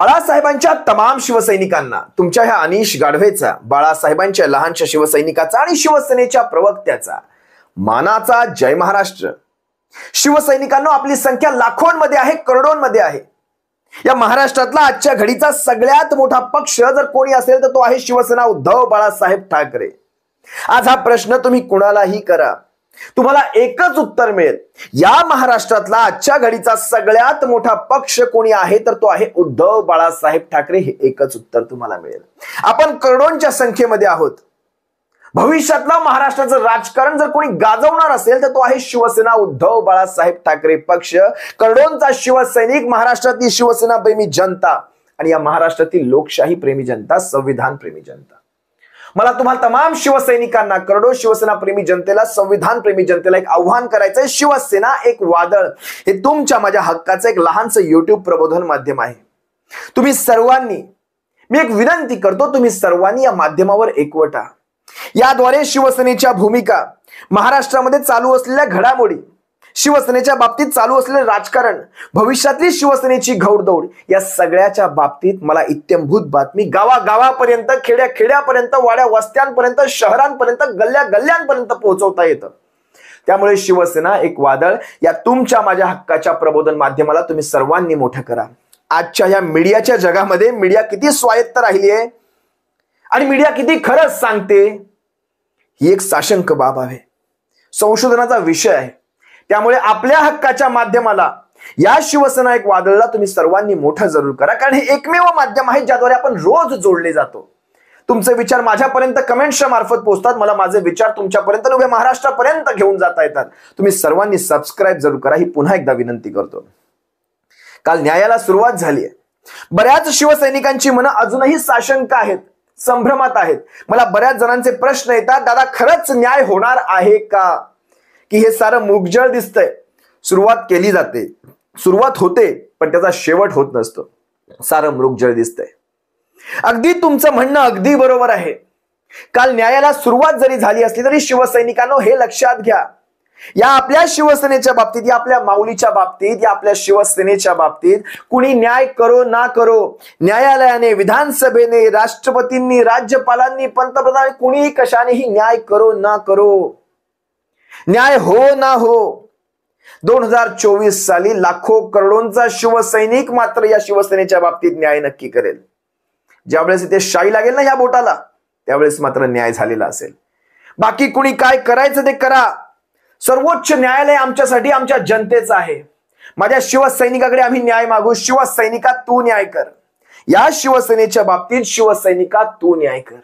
बाळासाहेबांच्या तमाम शिवसैनिकांना तुमच्या ह्या अनिश गाढवेचा बाळासाहेबांच्या लहानशा शिवसैनिकाचा आणि शिवसेनेच्या प्रवक्त्याचा मानाचा जय महाराष्ट्र शिवसैनिकांना आपली संख्या लाखोंमध्ये आहे करोडोंमध्ये आहे या महाराष्ट्रातला आजच्या घडीचा सगळ्यात मोठा पक्ष जर कोणी असेल तर तो आहे शिवसेना उद्धव बाळासाहेब ठाकरे आज हा प्रश्न तुम्ही कुणालाही करा तुम्हाला एकच उत्तर मिळेल या महाराष्ट्रातला आजच्या घडीचा सगळ्यात मोठा पक्ष कोणी आहे तर तो आहे उद्धव बाळासाहेब ठाकरे हे एकच उत्तर तुम्हाला मिळेल आपण करोडोंच्या संख्येमध्ये आहोत भविष्यातला महाराष्ट्राचं राजकारण जर कोणी गाजवणार असेल तर तो आहे शिवसेना उद्धव बाळासाहेब ठाकरे पक्ष करोडोंचा शिवसैनिक महाराष्ट्रातली शिवसेना प्रेमी जनता आणि या महाराष्ट्रातील लोकशाही प्रेमी जनता संविधान प्रेमी जनता मला तुम्हाला तमाम शिवसैनिकांना करोडो शिवसेना प्रेमी जनतेला संविधान प्रेमी जनतेला एक आव्हान करायचंय शिवसेना एक वादळ हे तुमच्या माझ्या हक्काचं एक लहानसं युट्यूब प्रबोधन माध्यम आहे तुम्ही सर्वांनी मी एक विनंती करतो तुम्ही सर्वांनी या माध्यमावर एकवटा याद्वारे शिवसेनेच्या भूमिका महाराष्ट्रामध्ये चालू असलेल्या घडामोडी शिवसेनेच्या बाबतीत चालू असलेलं राजकारण भविष्यातली शिवसेनेची घौडदौड या सगळ्याच्या बाबतीत मला इत्यंभूत बातमी गावागावापर्यंत खेड्या खेड्यापर्यंत वाड्या वस्त्यांपर्यंत शहरांपर्यंत गल्ल्या गल्ल्यांपर्यंत पोहोचवता येतं त्यामुळे शिवसेना एक वादळ या तुमच्या माझ्या हक्काच्या प्रबोधन माध्यमाला तुम्ही सर्वांनी मोठं करा आजच्या या मीडियाच्या जगामध्ये मीडिया किती स्वायत्त राहिली आहे आणि मीडिया किती खरंच सांगते ही एक साशंक बाब आहे संशोधनाचा विषय आहे त्यामुळे आपल्या हक्काच्या माध्यमाला या शिवसेना एक वादळला तुम्ही सर्वांनी मोठं जरूर करा कारण हे एकमेव माध्यम आहे ज्याद्वारे आपण रोज जोडले जातो तुमचे विचार माझ्यापर्यंत कमेंट्सच्या मार्फत पोहोचतात मला माझे विचार तुमच्यापर्यंत उभ्या महाराष्ट्रापर्यंत घेऊन जाता येतात तुम्ही सर्वांनी सबस्क्राईब जरूर करा ही पुन्हा एकदा विनंती करतो काल न्यायाला सुरुवात झाली आहे बऱ्याच शिवसैनिकांची मनं अजूनही साशंक आहेत संभ्रमात आहेत मला बऱ्याच जणांचे प्रश्न येतात दादा खरंच न्याय होणार आहे का की हे सारं मुगजळ दिसतंय सुरुवात केली जाते सुरुवात होते पण त्याचा शेवट होत नसतो सारं मृगजळ दिसतंय अगदी तुमचं म्हणणं अगदी बरोबर आहे काल न्यायाला सुरुवात जरी झाली असली तरी शिवसैनिकांनो हे लक्षात घ्या या आपल्या शिवसेनेच्या बाबतीत या आपल्या माऊलीच्या बाबतीत या आपल्या शिवसेनेच्या बाबतीत कुणी न्याय करो ना करो न्यायालयाने विधानसभेने राष्ट्रपतींनी राज्यपालांनी पंतप्रधान कुणीही कशानेही न्याय करो ना करो न्याय हो ना हो दोन हजार चोवीस साली लाखो करोडोंचा शिवसैनिक मात्र या शिवसेनेच्या बाबतीत न्याय नक्की करेल ज्यावेळेस इथे शाई लागेल ना या बोटाला त्यावेळेस मात्र न्याय झालेला असेल बाकी कुणी काय करायचं ते करा सर्वोच्च न्यायालय आमच्यासाठी आमच्या जनतेचं आहे माझ्या शिवसैनिकाकडे आम्ही न्याय मागू शिवसैनिका तू न्याय कर या शिवसेनेच्या बाबतीत शिवसैनिका तू न्याय कर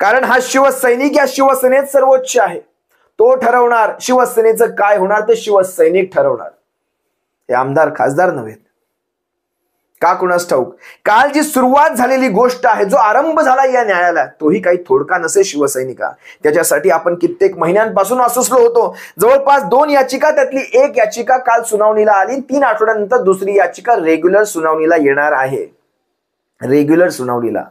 कारण हा शिवसैनिक या शिवसेनेत सर्वोच्च आहे तो ठरवणार शिवसेनेचं काय होणार ते शिवसैनिक ठरवणार हे आमदार खासदार नव्हे का कुणास ठाऊक काल जी सुरुवात झालेली गोष्ट आहे जो आरंभ झाला या न्यायाला तोही काही थोडका नसे शिवसैनिका त्याच्यासाठी आपण कित्येक महिन्यांपासून असुसलो होतो जवळपास दोन याचिका त्यातली एक याचिका काल सुनावणीला आली तीन आठवड्यानंतर दुसरी याचिका रेग्युलर सुनावणीला येणार आहे रेग्युलर सुनावणीला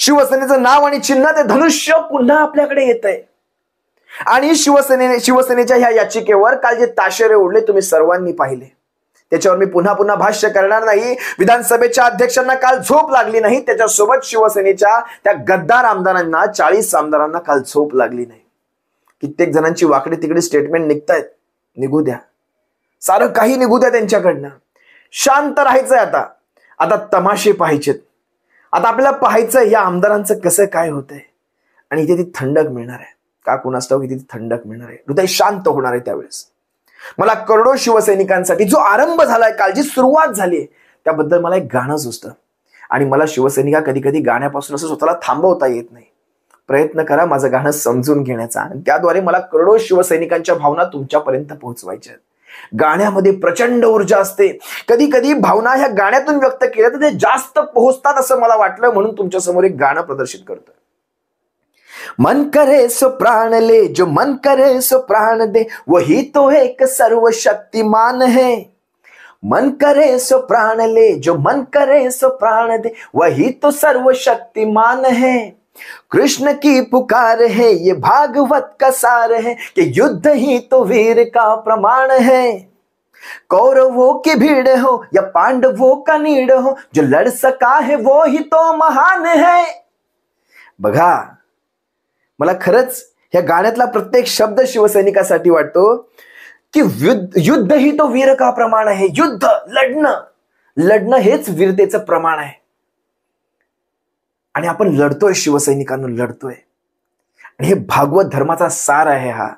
शिवसेनेचं नाव आणि चिन्ह ते धनुष्य पुन्हा आपल्याकडे येत आहे आणि शिवसेनेने शिवसेनेच्या ह्या याचिकेवर काल जे ताशेरे ओढले तुम्ही सर्वांनी पाहिले त्याच्यावर मी पुन्हा पुन्हा भाष्य करणार नाही विधानसभेच्या अध्यक्षांना काल झोप लागली नाही त्याच्यासोबत शिवसेनेच्या त्या गद्दार आमदारांना चाळीस आमदारांना काल झोप लागली नाही कित्येक जणांची वाकडी तिकडी स्टेटमेंट निघतायत निघू द्या सारं काही निघू द्या त्यांच्याकडनं शांत राहायचंय आता आता तमाशे पाहिजेत आता आपल्याला पाहायचंय या आमदारांचं कसं काय होतंय आणि इथे ती थंडक मिळणार आहे का कुणास्तव किती थंडक मिळणार आहे हृदय शांत होणार आहे त्यावेळेस मला करोडो शिवसैनिकांसाठी जो आरंभ झालाय जी सुरुवात झाली त्याबद्दल मला एक गाणं सुचतं आणि मला शिवसैनिका कधी कधी गाण्यापासून असं स्वतःला थांबवता येत नाही प्रयत्न करा माझं गाणं समजून घेण्याचा आणि त्याद्वारे मला करोडो शिवसैनिकांच्या भावना तुमच्यापर्यंत पोहोचवायच्या गाण्यामध्ये प्रचंड ऊर्जा असते कधी कधी भावना ह्या गाण्यातून व्यक्त केल्या तर ते जास्त पोहोचतात असं मला वाटलं म्हणून तुमच्यासमोर एक गाणं प्रदर्शित करतं मन करे सो प्राण ले जो मन करे सो प्राण दे वही तो एक सर्वशक्तिमान है मन करे सो प्राण ले जो मन करे सो प्राण दे वही तो सर्वशक्तिमान है कृष्ण की पुकार है ये भागवत का सार है कि युद्ध ही तो वीर का प्रमाण है कौरवों की भीड़ हो या पांडवों का नीड़ हो जो लड़ सका है वो ही तो महान है बघा मला खरंच ह्या गाण्यातला प्रत्येक शब्द शिवसैनिकासाठी वाटतो की युद्ध ही तो वीर का प्रमाण आहे युद्ध लढणं लढणं हेच वीरतेचं प्रमाण आहे आणि आपण लढतोय शिवसैनिकांना लढतोय आणि हे भागवत धर्माचा सार आहे हा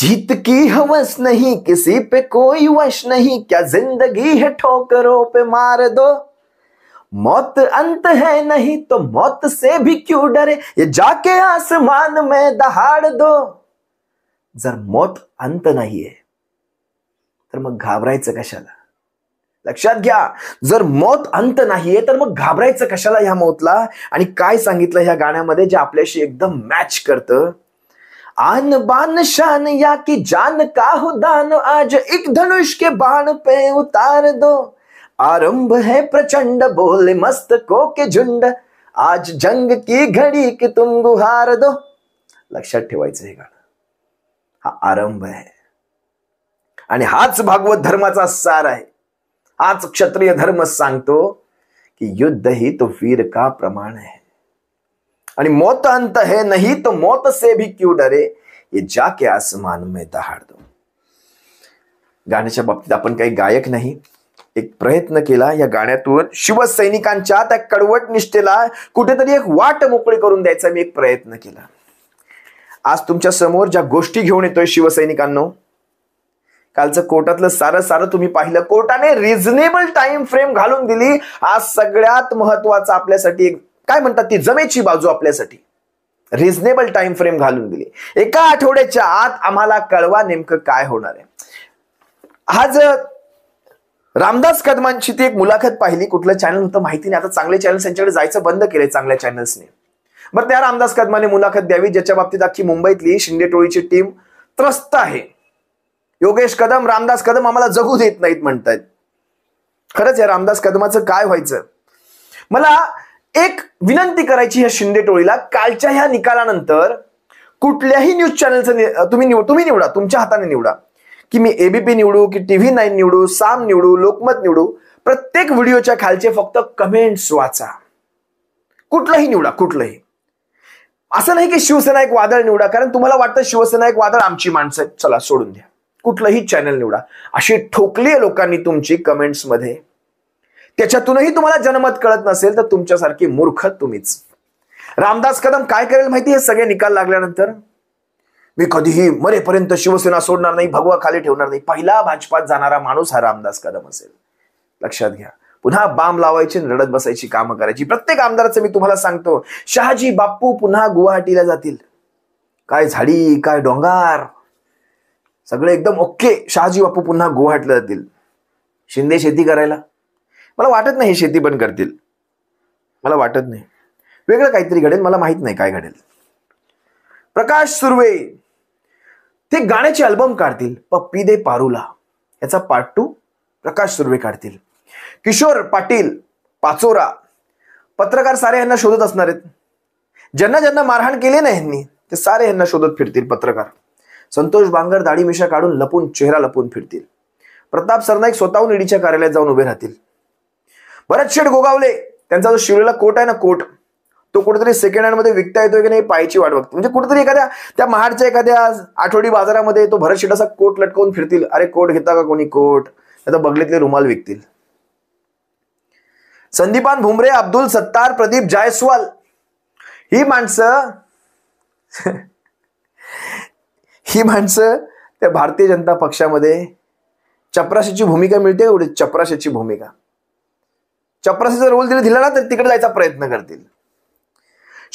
जीत की हवस नहीं किसी पे कोई वश नहीं क्या जिंदगी है ठोकरो पे मार दो मौत अंत है नहीं तो मौत से भी क्यों डरे ये जाके आसमान में दहाड़ दो जर मौत अंत नाहीये तर मग घाबरायचं कशाला लक्षात घ्या जर मौत अंत नाहीये तर मग घाबरायचं कशाला ह्या मौतला आणि काय सांगितलं ह्या गाण्यामध्ये जे आपल्याशी एकदम मॅच करतं आन बान शान या की जान का दान आज एक धनुष के बाण पे उतार दो आरंभ है प्रचंड बोले मस्त को के झुंड आज जंग की घडी की तुम गुहार दो लक्षात ठेवायचं हे गाणं हा आरंभ आहे आणि हाच भागवत धर्माचा सार आहे हाच क्षत्रिय धर्म सांगतो की युद्ध ही तो वीर का प्रमाण है आणि मौत अंत है नाही तो मौत से भी क्यू डरे ये जाके आसमान में दहाड दो गाण्याच्या बाबतीत आपण काही गायक नाही एक प्रयत्न केला या गाण्यातून शिवसैनिकांच्या त्या कडवट निष्ठेला कुठेतरी एक वाट मोकळी करून द्यायचा मी एक प्रयत्न केला आज तुमच्या समोर ज्या गोष्टी घेऊन येतोय शिवसैनिकांनो कालचं कोर्टातलं सारं सारं तुम्ही पाहिलं कोर्टाने रिझनेबल टाइम फ्रेम घालून दिली आज सगळ्यात महत्वाचं आपल्यासाठी एक काय म्हणतात ती जमेची बाजू आपल्यासाठी रिझनेबल टाइम फ्रेम घालून दिली एका आठवड्याच्या आत आम्हाला कळवा नेमकं काय होणार आहे हा ज रामदास कदमांची ती एक मुलाखत पाहिली कुठलं चॅनल होतं माहिती नाही आता चांगले चॅनल यांच्याकडे जायचं बंद केलंय चांगल्या चॅनल्सने बरं त्या रामदास कदमाने मुलाखत द्यावी ज्याच्या बाबतीत अख्खी मुंबईतली शिंदे टोळीची टीम त्रस्त आहे योगेश कदम रामदास कदम आम्हाला जगू देत नाहीत म्हणतायत खरंच या रामदास कदमाचं काय व्हायचं मला एक विनंती करायची या शिंदे टोळीला कालच्या ह्या निकालानंतर कुठल्याही न्यूज चॅनलचं तुम्ही निव तुम्ही निवडा तुमच्या हाताने निवडा की मी एबीपी निवडू की टी व्ही नाईन निवडू साम निवडू लोकमत निवडू प्रत्येक व्हिडिओच्या खालचे फक्त कमेंट्स वाचा कुठलंही निवडा कुठलंही असं नाही की शिवसेना एक वादळ निवडा कारण तुम्हाला वाटतं शिवसेना एक वादळ आमची माणसं चला सोडून द्या कुठलंही चॅनल निवडा अशी ठोकली आहे लोकांनी तुमची कमेंट्स मध्ये त्याच्यातूनही तुम्हाला जनमत कळत नसेल तर तुमच्यासारखी मूर्ख तुम्हीच रामदास कदम काय करेल माहिती हे सगळे निकाल लागल्यानंतर मी कधीही मरेपर्यंत शिवसेना सोडणार नाही भगवा खाली ठेवणार नाही पहिला भाजपात जाणारा माणूस हा रामदास कदम असेल लक्षात घ्या पुन्हा बाम लावायची रडत बसायची कामं करायची प्रत्येक आमदाराचं मी तुम्हाला सांगतो शहाजी बाप्पू पुन्हा गुवाहाटीला जातील काय झाडी काय डोंगार सगळे एकदम ओके शहाजी बाप्पू पुन्हा गुवाहाटीला जातील शिंदे शेती करायला मला वाटत नाही हे शेती पण करतील मला वाटत नाही वेगळं काहीतरी घडेल मला माहीत नाही काय घडेल प्रकाश सुर्वे ते गाण्याचे अल्बम काढतील पप्पी दे पारुला याचा पार्ट टू प्रकाश सुर्वे काढतील किशोर पाटील पाचोरा पत्रकार सारे यांना शोधत असणार आहेत ज्यांना ज्यांना मारहाण केली ना यांनी ते सारे यांना शोधत फिरतील पत्रकार संतोष बांगर दाढी मिशा काढून लपून चेहरा लपून फिरतील प्रताप सरनाईक स्वतःहून ईडीच्या कार्यालयात जाऊन उभे राहतील भरत शेठ गोगावले त्यांचा जो शिवलेला कोट आहे ना कोट तो कुठेतरी सेकंड हँडमध्ये विकता येतोय की नाही पायची वाट बघतो म्हणजे कुठेतरी एखाद्या त्या महाडच्या एखाद्या आठवडी बाजारामध्ये तो भरत असा कोट लटकवून फिरतील अरे कोट घेता का कोणी कोट आता बगलीतले रुमाल विकतील संदीपान भुमरे अब्दुल सत्तार प्रदीप जायस्वाल ही माणसं ही माणसं त्या भारतीय जनता पक्षामध्ये चपराशीची भूमिका मिळते एवढी चपराशाची भूमिका चपराशीचा रोल जरी दिला ना तर तिकडे जायचा प्रयत्न करतील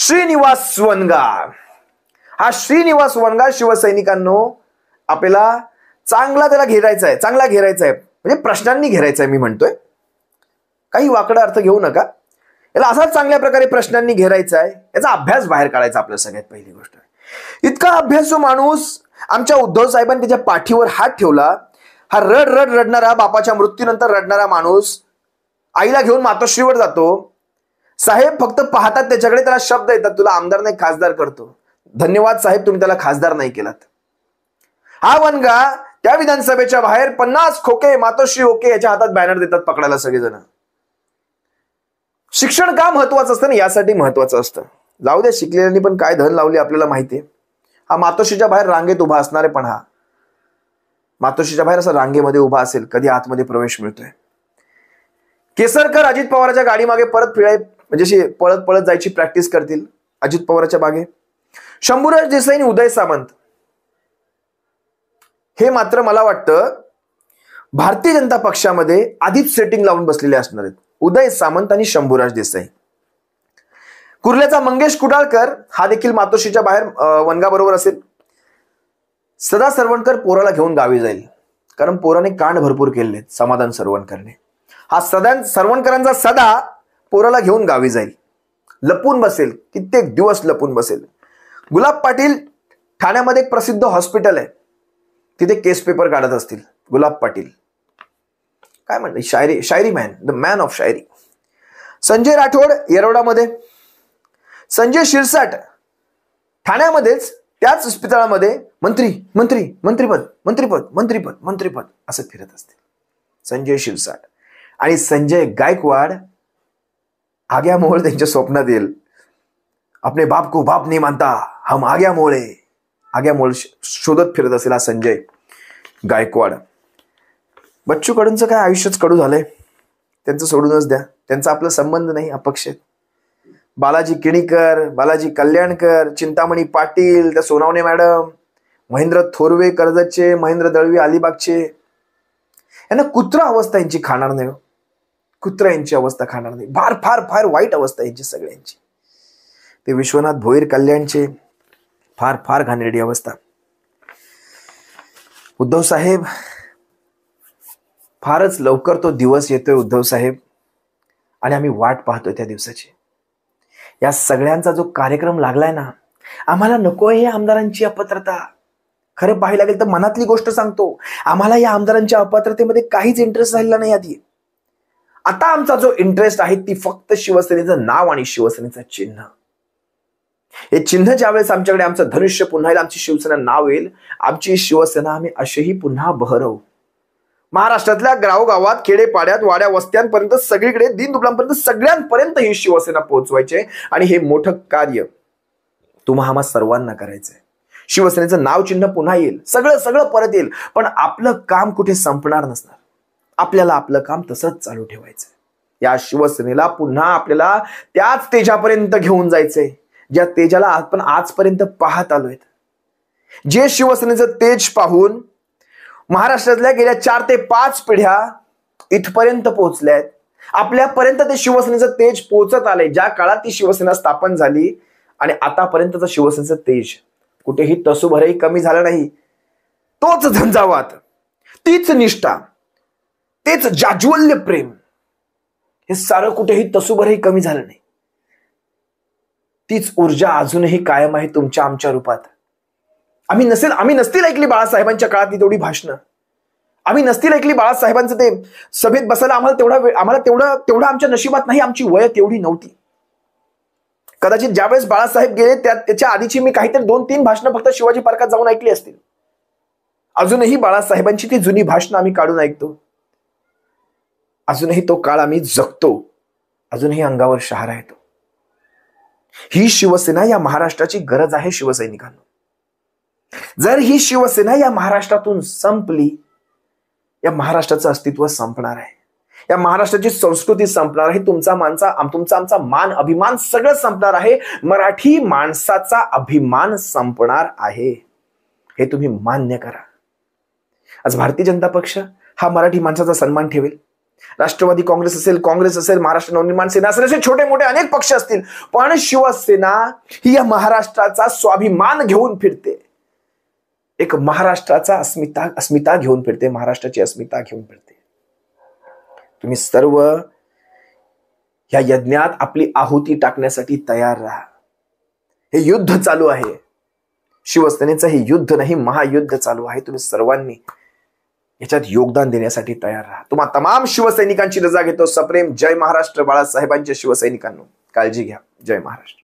श्रीनिवास वनगा हा श्रीनिवास वनगा शिवसैनिकांनो आपल्याला चांगला त्याला घेरायचा आहे चांगला घेरायचा आहे म्हणजे प्रश्नांनी घेरायचा आहे मी म्हणतोय काही वाकडा अर्थ घेऊ नका याला असाच चांगल्या प्रकारे प्रश्नांनी घेरायचा आहे याचा अभ्यास बाहेर काढायचा आपल्या सगळ्यात पहिली गोष्ट इतका अभ्यास जो माणूस आमच्या उद्धव साहेबांनी त्याच्या पाठीवर हात ठेवला हा रड रड रडणारा बापाच्या मृत्यूनंतर रडणारा माणूस आईला घेऊन मातोश्रीवर जातो साहेब फक्त पाहतात त्याच्याकडे त्याला शब्द येतात तुला आमदार नाही खासदार करतो धन्यवाद साहेब तुम्ही त्याला खासदार नाही केलात हा वनगा त्या विधानसभेच्या बाहेर पन्नास खोके मातोश्री ओके याच्या हातात बॅनर देतात पकडायला सगळेजण शिक्षण का महत्वाचं असतं ना यासाठी महत्वाचं असतं जाऊ द्या शिकलेल्यांनी पण काय धन लावली आपल्याला माहिती आहे हा मातोश्रीच्या बाहेर रांगेत उभा असणारे पण हा मातोश्रीच्या बाहेर असा रांगेमध्ये उभा असेल कधी आतमध्ये प्रवेश मिळतोय केसरकर अजित गाडी गाडीमागे परत फिराय म्हणजे अशी पळत पळत जायची प्रॅक्टिस करतील अजित पवारच्या मागे शंभूराज देसाई आणि उदय सामंत हे मात्र मला वाटतं भारतीय जनता पक्षामध्ये आधीच सेटिंग लावून बसलेले असणार आहेत उदय सामंत आणि शंभूराज देसाई कुर्ल्याचा मंगेश कुडाळकर हा देखील मातोश्रीच्या बाहेर वनगाबरोबर असेल सदा सरवणकर पोराला घेऊन गावी जाईल कारण पोराने कांड भरपूर केले समाधान सरवणकरने हा सदा सरवणकरांचा सदा पोराला घेऊन गावी जाईल लपून बसेल कित्येक दिवस लपून बसेल गुलाब पाटील ठाण्यामध्ये एक प्रसिद्ध हॉस्पिटल आहे तिथे केस पेपर काढत असतील गुलाब पाटील काय म्हणते शायरी शायरी मॅन द मॅन ऑफ शायरी संजय राठोड येरवडामध्ये संजय शिरसाट ठाण्यामध्येच त्याच इस्पितळामध्ये मंत्री मंत्री मंत्रीपद मंत्रीपद मंत्रीपद मंत्रीपद असं फिरत असतील संजय शिरसाट आणि संजय गायकवाड आग्या मोहळ त्यांच्या स्वप्नात येईल आपले बाप को बाप नाही मानता हम आग्या मोरे आग्या मोळ शोधत फिरत असेल हा संजय गायकवाड बच्चू कडूंचं काय आयुष्यच कडू झालंय त्यांचं सोडूनच द्या त्यांचा आपला संबंध नाही अपक्ष बालाजी किणीकर बालाजी कल्याणकर चिंतामणी पाटील त्या सोनावणे मॅडम महेंद्र थोरवे कर्जतचे महेंद्र दळवी अलिबागचे यांना कुत्रा अवस्था यांची खाणार नाही हो. कुत्र्यांची यांची अवस्था खाणार नाही फार फार फार वाईट अवस्था यांची सगळ्यांची ते विश्वनाथ भोईर कल्याणचे फार फार घाणेरडी अवस्था उद्धव साहेब फारच लवकर तो दिवस येतोय उद्धव साहेब आणि आम्ही वाट पाहतोय त्या दिवसाची या सगळ्यांचा जो कार्यक्रम लागलाय ना आम्हाला नको आहे आमदारांची अपात्रता खरं पाहायला लागेल तर मनातली गोष्ट सांगतो आम्हाला या आमदारांच्या अपात्रतेमध्ये काहीच इंटरेस्ट झालेला नाही आधी आता आमचा जो इंटरेस्ट आहे ती फक्त शिवसेनेचं नाव आणि शिवसेनेचं चिन्ह हे चिन्ह ज्यावेळेस आमच्याकडे आमचं धनुष्य पुन्हा येईल आमची शिवसेना नाव येईल आमची शिवसेना आम्ही अशीही पुन्हा बहरवू महाराष्ट्रातल्या गावगावात खेडेपाड्यात वाड्या वस्त्यांपर्यंत सगळीकडे दिनदुबलांपर्यंत सगळ्यांपर्यंत ही शिवसेना पोहोचवायचे आणि हे मोठं कार्य तुम्हा आम्हा सर्वांना करायचंय शिवसेनेचं नाव चिन्ह पुन्हा येईल सगळं सगळं परत येईल पण आपलं काम कुठे संपणार नसणार आपल्याला आपलं काम तसंच चालू ठेवायचं या शिवसेनेला पुन्हा आपल्याला त्याच तेजापर्यंत घेऊन जायचंय ज्या तेजाला आपण आजपर्यंत पाहत आलोय जे शिवसेनेचं तेज पाहून महाराष्ट्रातल्या गेल्या चार ते पाच पिढ्या इथपर्यंत पोहोचल्या आहेत आपल्यापर्यंत ते शिवसेनेचं तेज पोहोचत आले ज्या काळात ती शिवसेना स्थापन झाली आणि आतापर्यंतचं शिवसेनेचं तेज कुठेही तसुभरही कमी झालं नाही तोच झंझावात तीच निष्ठा तेच जाज्वल्य प्रेम हे सारं कुठेही तसुभरही कमी झालं नाही तीच ऊर्जा अजूनही कायम आहे तुमच्या आमच्या रूपात आम्ही नसेल आम्ही नसतील ऐकली बाळासाहेबांच्या काळातली तेवढी भाषणं आम्ही नसतील ऐकली बाळासाहेबांचं ते सभेत बसायला आम्हाला तेवढा वेळ आम्हाला तेवढं तेवढं आमच्या नशिबात नाही आमची वय तेवढी नव्हती कदाचित ज्यावेळेस बाळासाहेब गेले त्या त्याच्या आधीची मी काहीतरी दोन तीन भाषणं फक्त शिवाजी पार्कात जाऊन ऐकली असतील अजूनही बाळासाहेबांची ती जुनी भाषणं आम्ही काढून ऐकतो अजूनही तो काळ आम्ही जगतो अजूनही अंगावर शहारा येतो ही शिवसेना या महाराष्ट्राची गरज आहे शिवसैनिकांना जर ही शिवसेना या महाराष्ट्रातून संपली या महाराष्ट्राचं अस्तित्व संपणार आहे या महाराष्ट्राची संस्कृती संपणार आहे तुमचा माणसा तुमचा आमचा मान अभिमान सगळं संपणार आहे मराठी माणसाचा अभिमान संपणार आहे हे तुम्ही मान्य करा आज भारतीय जनता पक्ष हा मराठी माणसाचा सन्मान ठेवेल राष्ट्रवादी काँग्रेस असेल काँग्रेस असेल महाराष्ट्र नवनिर्माण सेना असेल असे छोटे मोठे अनेक पक्ष असतील पण शिवसेना ही या महाराष्ट्राचा स्वाभिमान घेऊन फिरते एक महाराष्ट्राचा अस्मिता अस्मिता घेऊन फिरते महाराष्ट्राची अस्मिता घेऊन फिरते तुम्ही सर्व या यज्ञात आपली आहुती टाकण्यासाठी तयार राहा हे युद्ध चालू आहे शिवसेनेचं हे युद्ध नाही महायुद्ध चालू आहे तुम्ही सर्वांनी याच्यात योगदान देण्यासाठी तयार राहा तुम्हा तमाम शिवसैनिकांची रजा घेतो सप्रेम जय महाराष्ट्र बाळासाहेबांच्या शिवसैनिकांनो काळजी घ्या जय महाराष्ट्र